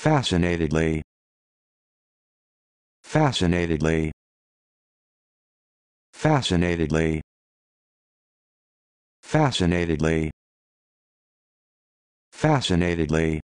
fascinatedly fascinatedly fascinatedly fascinatedly fascinatedly